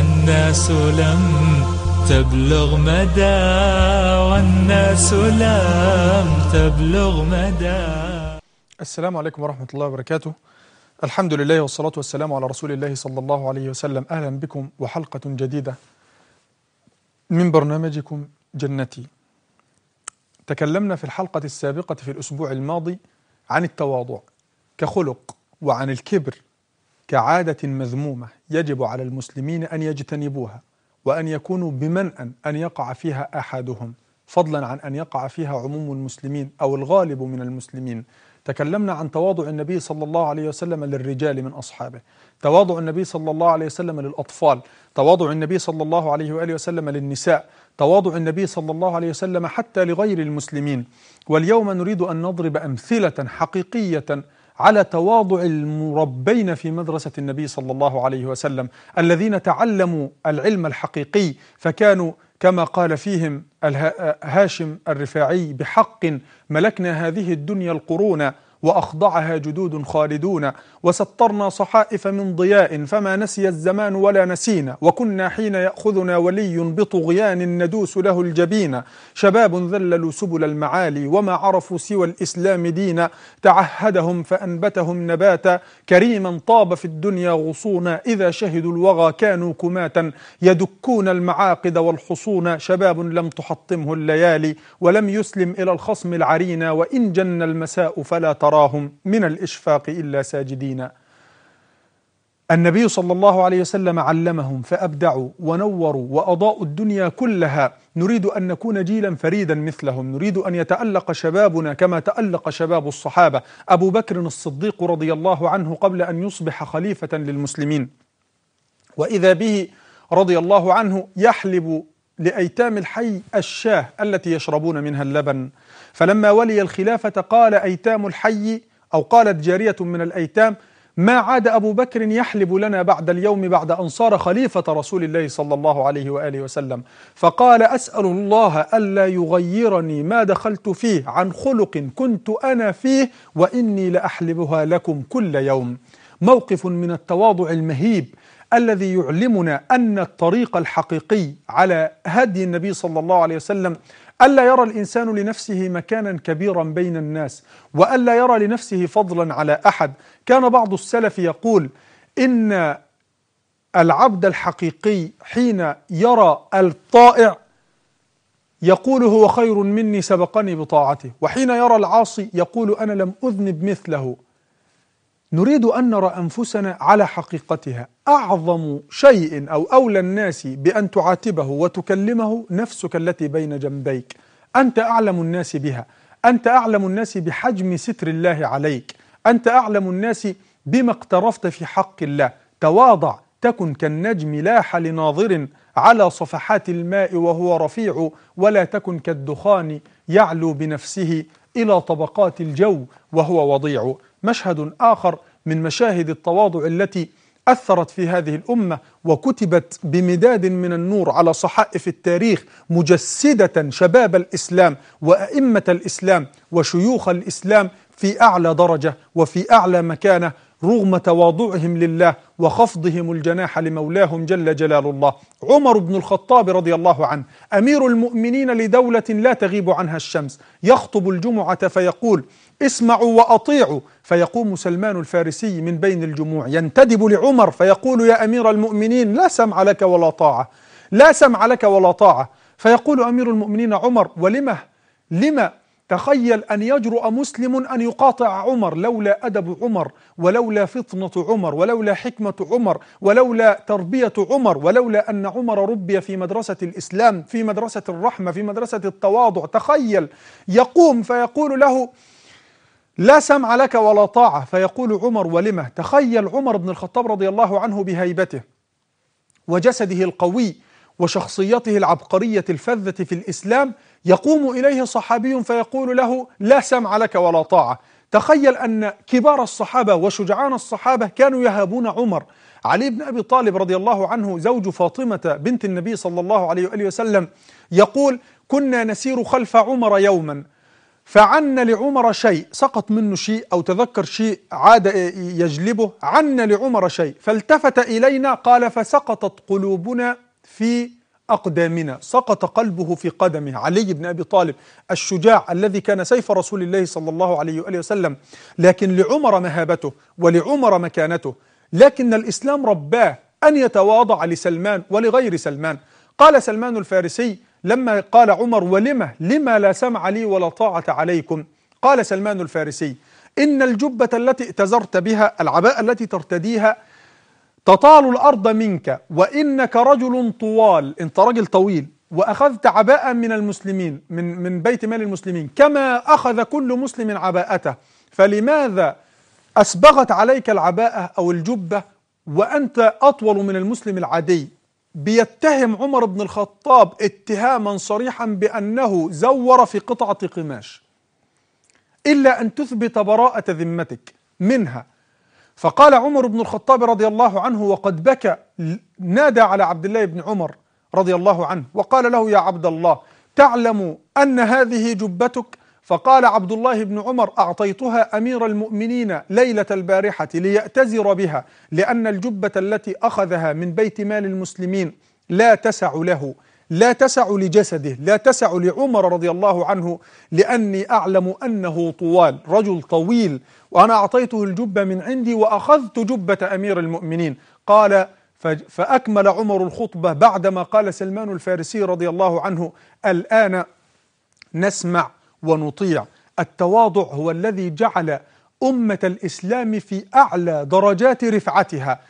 والناس لم تبلغ مدى والناس لم تبلغ مدى السلام عليكم ورحمة الله وبركاته الحمد لله والصلاة والسلام على رسول الله صلى الله عليه وسلم أهلا بكم وحلقة جديدة من برنامجكم جنتي تكلمنا في الحلقة السابقة في الأسبوع الماضي عن التواضع كخلق وعن الكبر كعادة مذمومة يجب على المسلمين أن يجتنبوها وأن يكونوا بمنأ أن يقع فيها أحدهم فضلا عن أن يقع فيها عموم المسلمين أو الغالب من المسلمين تكلمنا عن تواضع النبي صلى الله عليه وسلم للرجال من أصحابه تواضع النبي صلى الله عليه وسلم للأطفال تواضع النبي صلى الله عليه وآله وسلم للنساء تواضع النبي صلى الله عليه وسلم حتى لغير المسلمين واليوم نريد أن نضرب أمثلة حقيقية على تواضع المربين في مدرسة النبي صلى الله عليه وسلم الذين تعلموا العلم الحقيقي فكانوا كما قال فيهم هاشم الرفاعي بحق ملكنا هذه الدنيا القرون وأخضعها جدود خالدون وسترنا صحائف من ضياء فما نسي الزمان ولا نسينا وكنا حين يأخذنا ولي بطغيان ندوس له الجبين شباب ذللوا سبل المعالي وما عرفوا سوى الإسلام دينا تعهدهم فأنبتهم نباتا كريما طاب في الدنيا غصونا إذا شهدوا الوغى كانوا كماتا يدكون المعاقد والحصون شباب لم تحطمه الليالي ولم يسلم إلى الخصم العرينا وإن جن المساء فلا ترى تراهم من الإشفاق إلا ساجدين النبي صلى الله عليه وسلم علمهم فأبدعوا ونوروا وأضاءوا الدنيا كلها نريد أن نكون جيلا فريدا مثلهم نريد أن يتألق شبابنا كما تألق شباب الصحابة أبو بكر الصديق رضي الله عنه قبل أن يصبح خليفة للمسلمين وإذا به رضي الله عنه يحلب لأيتام الحي الشاه التي يشربون منها اللبن فلما ولي الخلافة قال أيتام الحي أو قالت جارية من الأيتام ما عاد أبو بكر يحلب لنا بعد اليوم بعد أن صار خليفة رسول الله صلى الله عليه وآله وسلم فقال أسأل الله ألا يغيرني ما دخلت فيه عن خلق كنت أنا فيه وإني لأحلبها لكم كل يوم موقف من التواضع المهيب الذي يعلمنا أن الطريق الحقيقي على هدي النبي صلى الله عليه وسلم ألا يرى الإنسان لنفسه مكانا كبيرا بين الناس وألا يرى لنفسه فضلا على أحد كان بعض السلف يقول إن العبد الحقيقي حين يرى الطائع يقول هو خير مني سبقني بطاعته وحين يرى العاصي يقول أنا لم أذنب مثله نريد أن نرى أنفسنا على حقيقتها أعظم شيء أو أولى الناس بأن تعاتبه وتكلمه نفسك التي بين جنبيك أنت أعلم الناس بها أنت أعلم الناس بحجم ستر الله عليك أنت أعلم الناس بما اقترفت في حق الله تواضع تكن كالنجم لاح لناظر على صفحات الماء وهو رفيع ولا تكن كالدخان يعلو بنفسه إلى طبقات الجو وهو وضيع مشهد آخر من مشاهد التواضع التي أثرت في هذه الأمة وكتبت بمداد من النور على صحائف التاريخ مجسدة شباب الإسلام وأئمة الإسلام وشيوخ الإسلام في أعلى درجة وفي أعلى مكانة رغم تواضعهم لله وخفضهم الجناح لمولاهم جل جلال الله عمر بن الخطاب رضي الله عنه أمير المؤمنين لدولة لا تغيب عنها الشمس يخطب الجمعة فيقول اسمعوا وأطيعوا فيقوم سلمان الفارسي من بين الجموع ينتدب لعمر فيقول يا أمير المؤمنين لا سمع لك ولا طاعة لا سمع لك ولا طاعة فيقول أمير المؤمنين عمر ولم لما تخيل أن يجرؤ مسلم أن يقاطع عمر لولا أدب عمر ولولا فطنة عمر ولولا حكمة عمر ولولا تربية عمر ولولا أن عمر ربي في مدرسة الإسلام في مدرسة الرحمة في مدرسة التواضع تخيل يقوم فيقول له لا سمع لك ولا طاعة فيقول عمر ولمه تخيل عمر بن الخطاب رضي الله عنه بهيبته وجسده القوي وشخصيته العبقرية الفذة في الإسلام يقوم إليه صحابي فيقول له لا سمع لك ولا طاعة تخيل أن كبار الصحابة وشجعان الصحابة كانوا يهابون عمر علي بن أبي طالب رضي الله عنه زوج فاطمة بنت النبي صلى الله عليه وآله وسلم يقول كنا نسير خلف عمر يوما فعن لعمر شيء سقط منه شيء أو تذكر شيء عاد يجلبه عن لعمر شيء فالتفت إلينا قال فسقطت قلوبنا في أقدامنا سقط قلبه في قدمه علي بن أبي طالب الشجاع الذي كان سيف رسول الله صلى الله عليه وآله وسلم لكن لعمر مهابته ولعمر مكانته لكن الإسلام رباه أن يتواضع لسلمان ولغير سلمان قال سلمان الفارسي لما قال عمر ولما لما لا سمع لي ولا طاعة عليكم قال سلمان الفارسي إن الجبة التي ائتزرت بها العباءة التي ترتديها تطال الأرض منك وإنك رجل طوال أنت رجل طويل وأخذت عباء من المسلمين من, من بيت مال المسلمين كما أخذ كل مسلم عباءته فلماذا أسبغت عليك العباءة أو الجبة وأنت أطول من المسلم العادي بيتهم عمر بن الخطاب اتهاما صريحا بأنه زور في قطعة قماش إلا أن تثبت براءة ذمتك منها فقال عمر بن الخطاب رضي الله عنه وقد بكى نادى على عبد الله بن عمر رضي الله عنه وقال له يا عبد الله تعلم أن هذه جبتك فقال عبد الله بن عمر أعطيتها أمير المؤمنين ليلة البارحة ليأتزر بها لأن الجبة التي أخذها من بيت مال المسلمين لا تسع له لا تسع لجسده لا تسع لعمر رضي الله عنه لأني أعلم أنه طوال رجل طويل وأنا أعطيته الجبة من عندي وأخذت جبة أمير المؤمنين قال فأكمل عمر الخطبة بعدما قال سلمان الفارسي رضي الله عنه الآن نسمع ونطيع التواضع هو الذي جعل أمة الإسلام في أعلى درجات رفعتها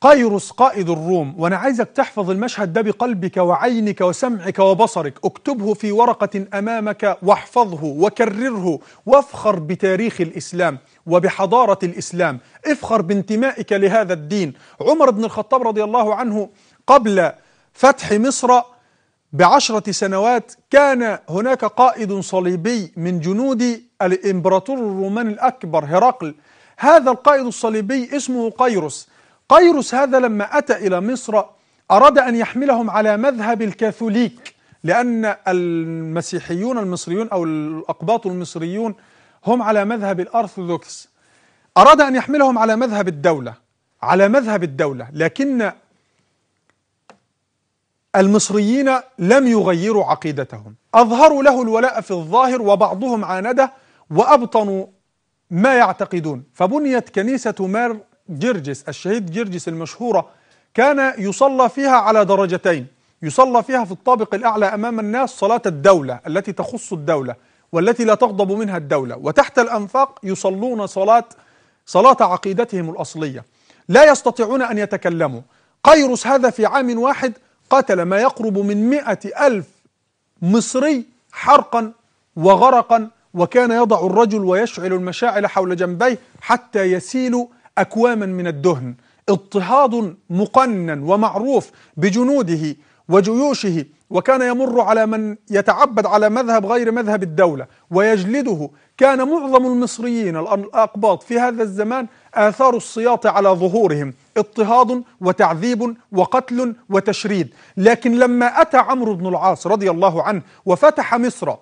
قيرس قائد الروم وأنا عايزك تحفظ المشهد ده بقلبك وعينك وسمعك وبصرك اكتبه في ورقة أمامك واحفظه وكرره وافخر بتاريخ الإسلام وبحضارة الإسلام افخر بانتمائك لهذا الدين عمر بن الخطاب رضي الله عنه قبل فتح مصر بعشرة سنوات كان هناك قائد صليبي من جنود الإمبراطور الروماني الأكبر هرقل هذا القائد الصليبي اسمه قيروس قيروس هذا لما أتى إلى مصر أراد أن يحملهم على مذهب الكاثوليك لأن المسيحيون المصريون أو الأقباط المصريون هم على مذهب الأرثوذكس أراد أن يحملهم على مذهب الدولة على مذهب الدولة لكن المصريين لم يغيروا عقيدتهم أظهروا له الولاء في الظاهر وبعضهم عانده وأبطنوا ما يعتقدون فبنيت كنيسة مار جرجس الشهيد جرجس المشهورة كان يصلى فيها على درجتين يصلى فيها في الطابق الأعلى أمام الناس صلاة الدولة التي تخص الدولة والتي لا تغضب منها الدولة وتحت الأنفاق يصلون صلاة صلاة عقيدتهم الأصلية لا يستطيعون أن يتكلموا قيروس هذا في عام واحد قتل ما يقرب من مئة ألف مصري حرقا وغرقا وكان يضع الرجل ويشعل المشاعل حول جنبيه حتى يسيل أكواما من الدهن اضطهاد مقنن ومعروف بجنوده وجيوشه وكان يمر على من يتعبد على مذهب غير مذهب الدولة ويجلده كان معظم المصريين الأقباط في هذا الزمان آثار السياط على ظهورهم اضطهاد وتعذيب وقتل وتشريد لكن لما أتى عمرو بن العاص رضي الله عنه وفتح مصر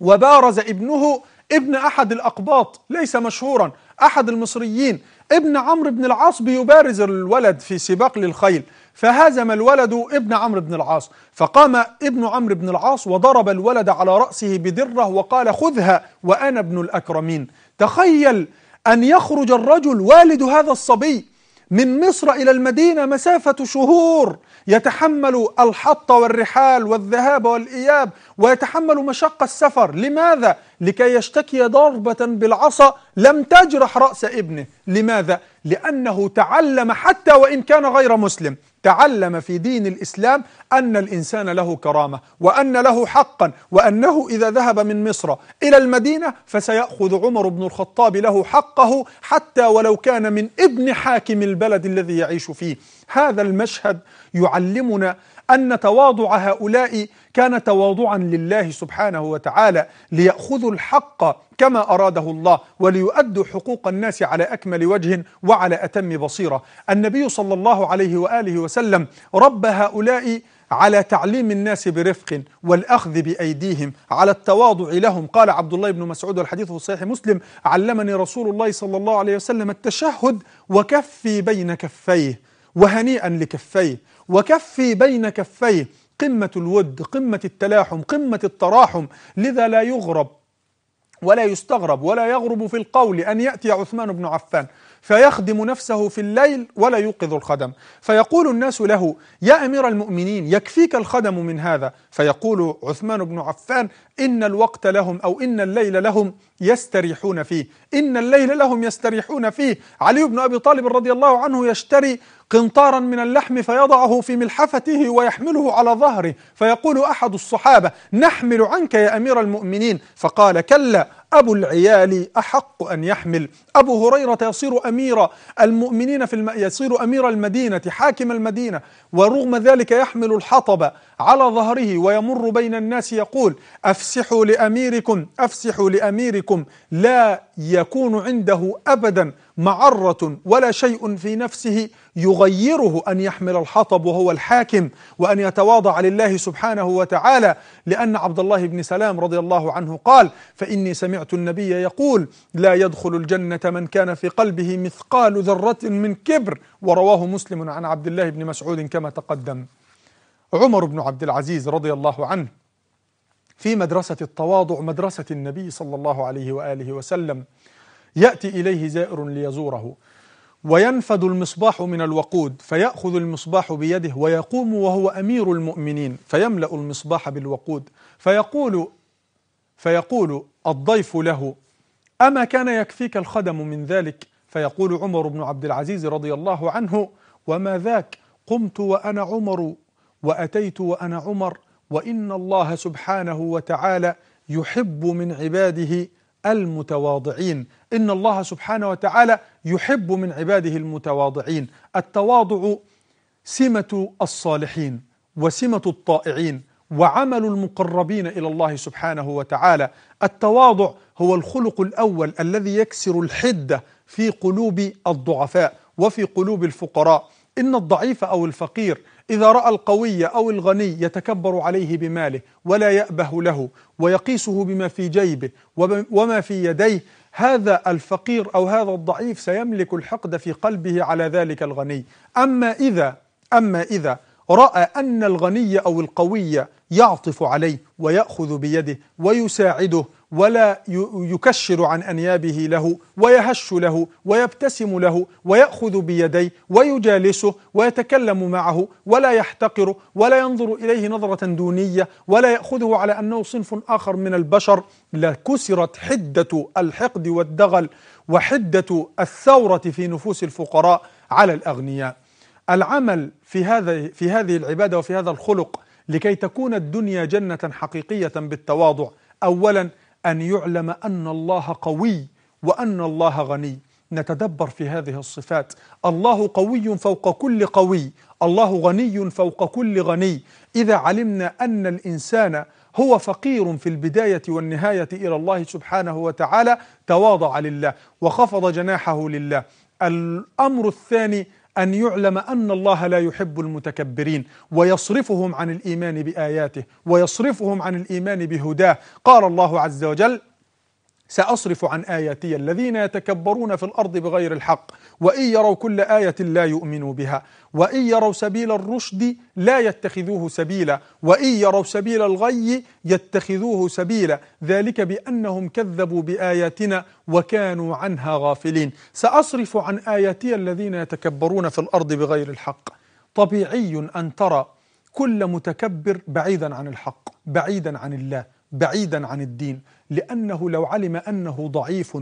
وبارز ابنه ابن أحد الأقباط ليس مشهورا أحد المصريين ابن عمرو بن العاص بيبارز الولد في سباق للخيل فهزم الولد ابن عمرو بن العاص فقام ابن عمرو بن العاص وضرب الولد على رأسه بدره وقال خذها وأنا ابن الأكرمين تخيل أن يخرج الرجل والد هذا الصبي من مصر إلى المدينة مسافة شهور يتحمل الحط والرحال والذهاب والإياب ويتحمل مشقة السفر لماذا؟ لكي يشتكي ضربة بالعصا لم تجرح رأس ابنه لماذا؟ لأنه تعلم حتى وإن كان غير مسلم تعلم في دين الإسلام أن الإنسان له كرامة وأن له حقا وأنه إذا ذهب من مصر إلى المدينة فسيأخذ عمر بن الخطاب له حقه حتى ولو كان من ابن حاكم البلد الذي يعيش فيه هذا المشهد يعلمنا أن تواضع هؤلاء كان تواضعا لله سبحانه وتعالى ليأخذوا الحق كما أراده الله وليؤدوا حقوق الناس على أكمل وجه وعلى أتم بصيرة النبي صلى الله عليه وآله وسلم رب هؤلاء على تعليم الناس برفق والأخذ بأيديهم على التواضع لهم قال عبد الله بن مسعود والحديث في صحيح مسلم علمني رسول الله صلى الله عليه وسلم التشهد وكفي بين كفيه وهنيئا لكفيه وكفي بين كفيه قمة الود قمة التلاحم قمة التراحم لذا لا يغرب ولا يستغرب ولا يغرب في القول أن يأتي عثمان بن عفان فيخدم نفسه في الليل ولا يوقظ الخدم فيقول الناس له يا أمير المؤمنين يكفيك الخدم من هذا فيقول عثمان بن عفان إن الوقت لهم أو إن الليل لهم يستريحون فيه إن الليل لهم يستريحون فيه علي بن أبي طالب رضي الله عنه يشتري قنطارا من اللحم فيضعه في ملحفته ويحمله على ظهره فيقول أحد الصحابة نحمل عنك يا أمير المؤمنين فقال كلا أبو العيال أحق أن يحمل أبو هريرة يصير أمير المؤمنين في الم... يصير أمير المدينة حاكم المدينة ورغم ذلك يحمل الحطب على ظهره ويمر بين الناس يقول أفسحوا لأميركم أفسحوا لأميركم لا يكون عنده ابدا معره ولا شيء في نفسه يغيره ان يحمل الحطب وهو الحاكم وان يتواضع لله سبحانه وتعالى لان عبد الله بن سلام رضي الله عنه قال فاني سمعت النبي يقول لا يدخل الجنه من كان في قلبه مثقال ذره من كبر ورواه مسلم عن عبد الله بن مسعود كما تقدم عمر بن عبد العزيز رضي الله عنه في مدرسة التواضع مدرسة النبي صلى الله عليه وآله وسلم يأتي إليه زائر ليزوره وينفد المصباح من الوقود فيأخذ المصباح بيده ويقوم وهو أمير المؤمنين فيملأ المصباح بالوقود فيقول فيقول الضيف له أما كان يكفيك الخدم من ذلك فيقول عمر بن عبد العزيز رضي الله عنه وما ذاك قمت وأنا عمر وأتيت وأنا عمر وان الله سبحانه وتعالى يحب من عباده المتواضعين ان الله سبحانه وتعالى يحب من عباده المتواضعين التواضع سمه الصالحين وسمه الطائعين وعمل المقربين الى الله سبحانه وتعالى التواضع هو الخلق الاول الذي يكسر الحده في قلوب الضعفاء وفي قلوب الفقراء ان الضعيف او الفقير إذا رأى القوي أو الغني يتكبر عليه بماله ولا يأبه له ويقيسه بما في جيبه وما في يديه هذا الفقير أو هذا الضعيف سيملك الحقد في قلبه على ذلك الغني أما إذا أما إذا رأى أن الغني أو القوي يعطف عليه ويأخذ بيده ويساعده ولا يكشر عن أنيابه له ويهش له ويبتسم له ويأخذ بيديه ويجالسه ويتكلم معه ولا يحتقره ولا ينظر إليه نظرة دونية ولا يأخذه على أنه صنف آخر من البشر لكسرت حدة الحقد والدغل وحدة الثورة في نفوس الفقراء على الأغنياء العمل في هذا في هذه العباده وفي هذا الخلق لكي تكون الدنيا جنه حقيقيه بالتواضع اولا ان يعلم ان الله قوي وان الله غني نتدبر في هذه الصفات الله قوي فوق كل قوي الله غني فوق كل غني اذا علمنا ان الانسان هو فقير في البدايه والنهايه الى الله سبحانه وتعالى تواضع لله وخفض جناحه لله الامر الثاني أن يعلم أن الله لا يحب المتكبرين ويصرفهم عن الإيمان بآياته ويصرفهم عن الإيمان بهداه قال الله عز وجل سأصرف عن آياتي الذين يتكبرون في الأرض بغير الحق وإن يروا كل آية لا يؤمنوا بها وإن يروا سبيل الرشد لا يتخذوه سبيلا وإن يروا سبيل الغي يتخذوه سبيلا ذلك بأنهم كذبوا بآياتنا وكانوا عنها غافلين سأصرف عن آياتي الذين يتكبرون في الأرض بغير الحق طبيعي أن ترى كل متكبر بعيدا عن الحق بعيدا عن الله بعيدا عن الدين لأنه لو علم أنه ضعيف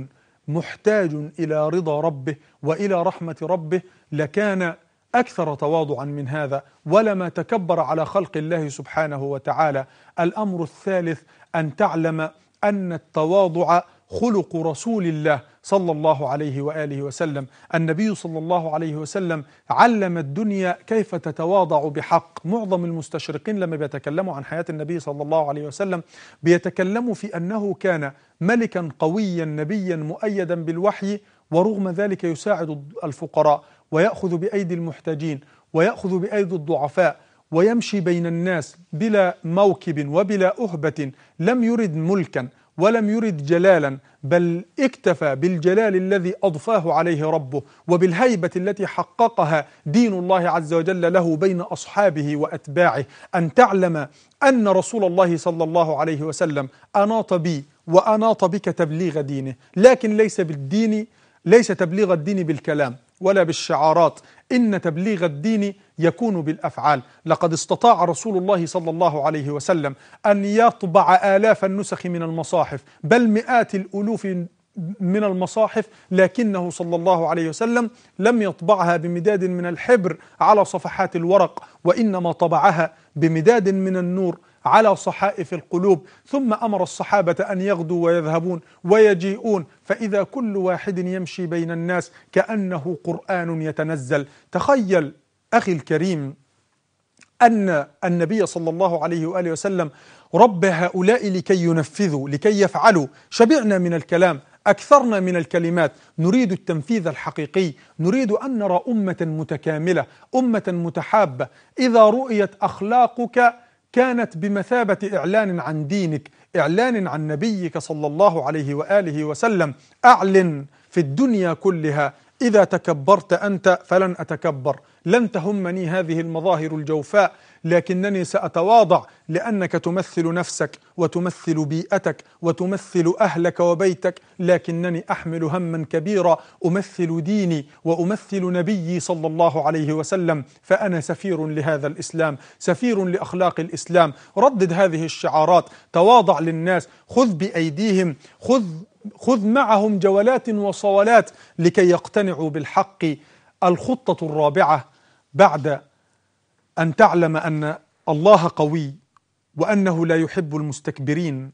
محتاج إلى رضا ربه وإلى رحمة ربه لكان أكثر تواضعا من هذا ولما تكبر على خلق الله سبحانه وتعالى الأمر الثالث أن تعلم أن التواضع خلق رسول الله صلى الله عليه وآله وسلم النبي صلى الله عليه وسلم علم الدنيا كيف تتواضع بحق معظم المستشرقين لما بيتكلموا عن حياة النبي صلى الله عليه وسلم بيتكلموا في أنه كان ملكا قويا نبيا مؤيدا بالوحي ورغم ذلك يساعد الفقراء ويأخذ بأيدي المحتاجين ويأخذ بأيدي الضعفاء ويمشي بين الناس بلا موكب وبلا أهبة لم يرد ملكا ولم يرد جلالا بل اكتفى بالجلال الذي أضفاه عليه ربه وبالهيبة التي حققها دين الله عز وجل له بين أصحابه وأتباعه أن تعلم أن رسول الله صلى الله عليه وسلم أناط بي وأناط بك تبليغ دينه لكن ليس بالدين ليس تبليغ الدين بالكلام ولا بالشعارات إن تبليغ الدين يكون بالأفعال لقد استطاع رسول الله صلى الله عليه وسلم أن يطبع آلاف النسخ من المصاحف بل مئات الألوف من المصاحف لكنه صلى الله عليه وسلم لم يطبعها بمداد من الحبر على صفحات الورق وإنما طبعها بمداد من النور على صحائف القلوب ثم أمر الصحابة أن يغدوا ويذهبون ويجيئون فإذا كل واحد يمشي بين الناس كأنه قرآن يتنزل تخيل أخي الكريم أن النبي صلى الله عليه وآله وسلم رب هؤلاء لكي ينفذوا لكي يفعلوا شبعنا من الكلام أكثرنا من الكلمات نريد التنفيذ الحقيقي نريد أن نرى أمة متكاملة أمة متحابة إذا رؤيت أخلاقك كانت بمثابة إعلان عن دينك إعلان عن نبيك صلى الله عليه وآله وسلم أعلن في الدنيا كلها إذا تكبرت أنت فلن أتكبر لن تهمني هذه المظاهر الجوفاء لكنني سأتواضع لأنك تمثل نفسك وتمثل بيئتك وتمثل أهلك وبيتك لكنني أحمل هما كبيرا أمثل ديني وأمثل نبيي صلى الله عليه وسلم فأنا سفير لهذا الإسلام سفير لأخلاق الإسلام ردد هذه الشعارات تواضع للناس خذ بأيديهم خذ خذ معهم جولات وصولات لكي يقتنعوا بالحق الخطة الرابعة بعد أن تعلم أن الله قوي وأنه لا يحب المستكبرين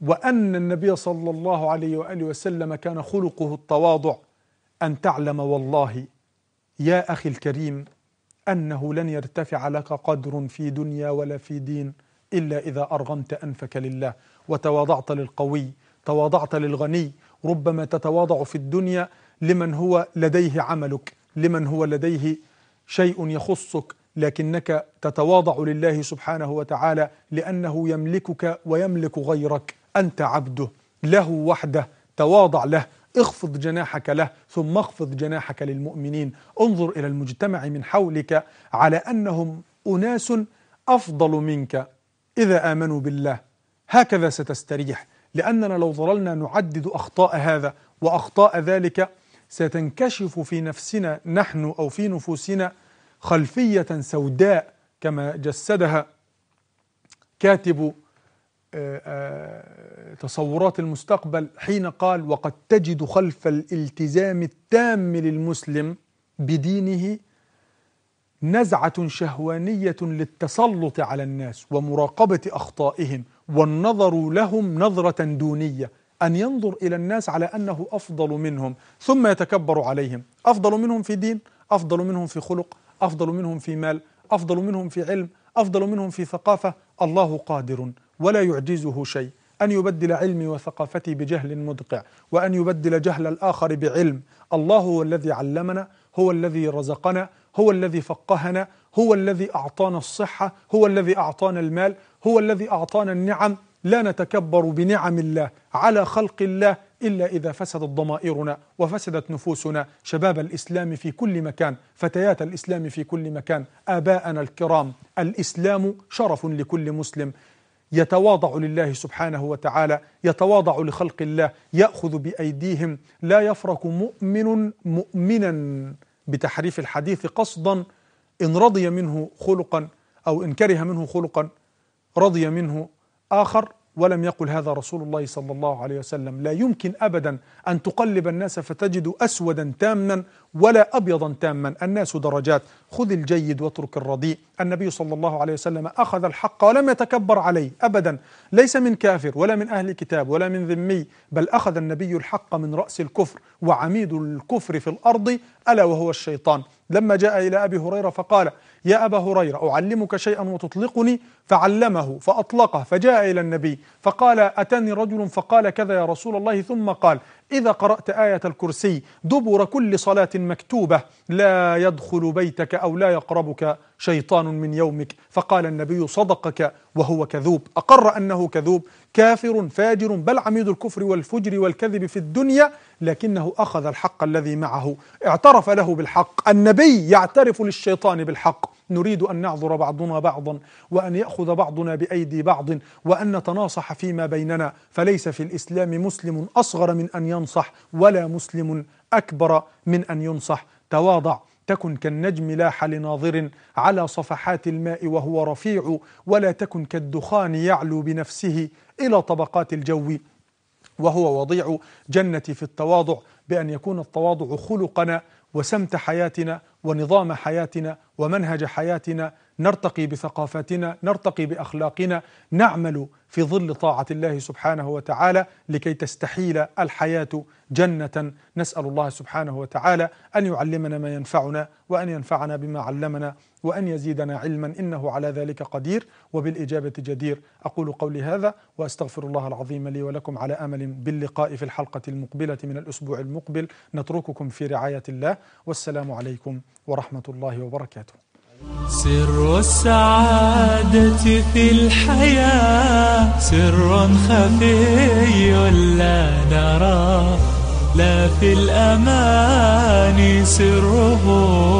وأن النبي صلى الله عليه وآله وسلم كان خلقه التواضع أن تعلم والله يا أخي الكريم أنه لن يرتفع لك قدر في دنيا ولا في دين إلا إذا أرغمت أنفك لله وتواضعت للقوي تواضعت للغني ربما تتواضع في الدنيا لمن هو لديه عملك لمن هو لديه شيء يخصك لكنك تتواضع لله سبحانه وتعالى لأنه يملكك ويملك غيرك أنت عبده له وحده تواضع له اخفض جناحك له ثم اخفض جناحك للمؤمنين انظر إلى المجتمع من حولك على أنهم أناس أفضل منك إذا آمنوا بالله هكذا ستستريح لأننا لو ظللنا نعدد أخطاء هذا وأخطاء ذلك ستنكشف في نفسنا نحن أو في نفوسنا خلفية سوداء كما جسدها كاتب آه، آه، تصورات المستقبل حين قال وقد تجد خلف الالتزام التام للمسلم بدينه نزعه شهوانيه للتسلط على الناس ومراقبه اخطائهم والنظر لهم نظرة دونية أن ينظر إلى الناس على أنه أفضل منهم ثم يتكبر عليهم أفضل منهم في دين أفضل منهم في خلق أفضل منهم في مال أفضل منهم في علم أفضل منهم في ثقافة الله قادر ولا يعجزه شيء أن يبدل علمي وثقافتي بجهل مدقع وأن يبدل جهل الآخر بعلم الله هو الذي علمنا هو الذي رزقنا هو الذي فقهنا هو الذي أعطانا الصحة هو الذي أعطانا المال هو الذي أعطانا النعم لا نتكبر بنعم الله على خلق الله إلا إذا فسدت ضمائرنا وفسدت نفوسنا شباب الإسلام في كل مكان فتيات الإسلام في كل مكان آباءنا الكرام الإسلام شرف لكل مسلم يتواضع لله سبحانه وتعالى يتواضع لخلق الله يأخذ بأيديهم لا يفرك مؤمن مؤمنا بتحريف الحديث قصدا إن رضي منه خلقا أو إن كره منه خلقا رضي منه آخر ولم يقل هذا رسول الله صلى الله عليه وسلم لا يمكن ابدا ان تقلب الناس فتجد اسودا تاما ولا ابيضا تاما الناس درجات خذ الجيد واترك الرديء النبي صلى الله عليه وسلم اخذ الحق ولم يتكبر عليه ابدا ليس من كافر ولا من اهل كتاب ولا من ذمي بل اخذ النبي الحق من راس الكفر وعميد الكفر في الارض الا وهو الشيطان لما جاء الى ابي هريره فقال يا أبا هريرة أعلمك شيئا وتطلقني فعلمه فأطلقه فجاء إلى النبي فقال أتاني رجل فقال كذا يا رسول الله ثم قال إذا قرأت آية الكرسي دبر كل صلاة مكتوبة لا يدخل بيتك أو لا يقربك شيطان من يومك فقال النبي صدقك وهو كذوب أقر أنه كذوب كافر فاجر بل عميد الكفر والفجر والكذب في الدنيا لكنه أخذ الحق الذي معه اعترف له بالحق النبي يعترف للشيطان بالحق نريد أن نعذر بعضنا بعضا وأن يأخذ بعضنا بأيدي بعض وأن نتناصح فيما بيننا فليس في الإسلام مسلم أصغر من أن ينصح ولا مسلم أكبر من أن ينصح تواضع تكن كالنجم لاح لناظر على صفحات الماء وهو رفيع ولا تكن كالدخان يعلو بنفسه إلى طبقات الجو وهو وضيع جنتي في التواضع بأن يكون التواضع خلقنا وسمت حياتنا ونظام حياتنا ومنهج حياتنا نرتقي بثقافتنا نرتقي باخلاقنا نعمل في ظل طاعة الله سبحانه وتعالى لكي تستحيل الحياة جنة نسأل الله سبحانه وتعالى أن يعلمنا ما ينفعنا وأن ينفعنا بما علمنا وأن يزيدنا علما إنه على ذلك قدير وبالإجابة جدير أقول قولي هذا وأستغفر الله العظيم لي ولكم على أمل باللقاء في الحلقة المقبلة من الأسبوع المقبل نترككم في رعاية الله والسلام عليكم ورحمة الله وبركاته سر السعادة في الحياة سر خفي لا نراه لا في الأمان سره